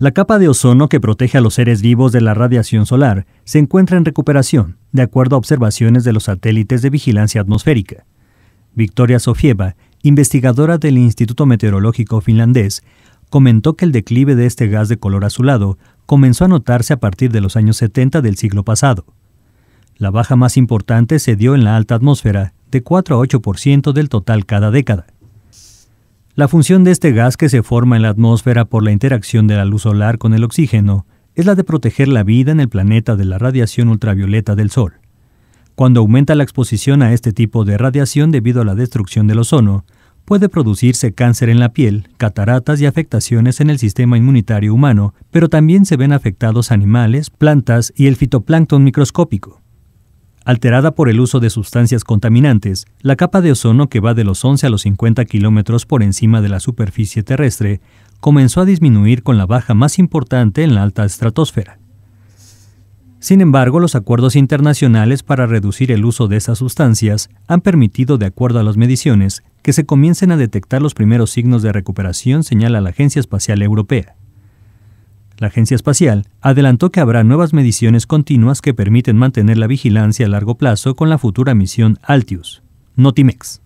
La capa de ozono que protege a los seres vivos de la radiación solar se encuentra en recuperación, de acuerdo a observaciones de los satélites de vigilancia atmosférica. Victoria Sofieva, investigadora del Instituto Meteorológico finlandés, comentó que el declive de este gas de color azulado comenzó a notarse a partir de los años 70 del siglo pasado. La baja más importante se dio en la alta atmósfera, de 4 a 8% del total cada década. La función de este gas que se forma en la atmósfera por la interacción de la luz solar con el oxígeno es la de proteger la vida en el planeta de la radiación ultravioleta del Sol. Cuando aumenta la exposición a este tipo de radiación debido a la destrucción del ozono, puede producirse cáncer en la piel, cataratas y afectaciones en el sistema inmunitario humano, pero también se ven afectados animales, plantas y el fitoplancton microscópico alterada por el uso de sustancias contaminantes, la capa de ozono que va de los 11 a los 50 kilómetros por encima de la superficie terrestre comenzó a disminuir con la baja más importante en la alta estratosfera. Sin embargo, los acuerdos internacionales para reducir el uso de esas sustancias han permitido, de acuerdo a las mediciones, que se comiencen a detectar los primeros signos de recuperación, señala la Agencia Espacial Europea. La Agencia Espacial adelantó que habrá nuevas mediciones continuas que permiten mantener la vigilancia a largo plazo con la futura misión Altius. Notimex.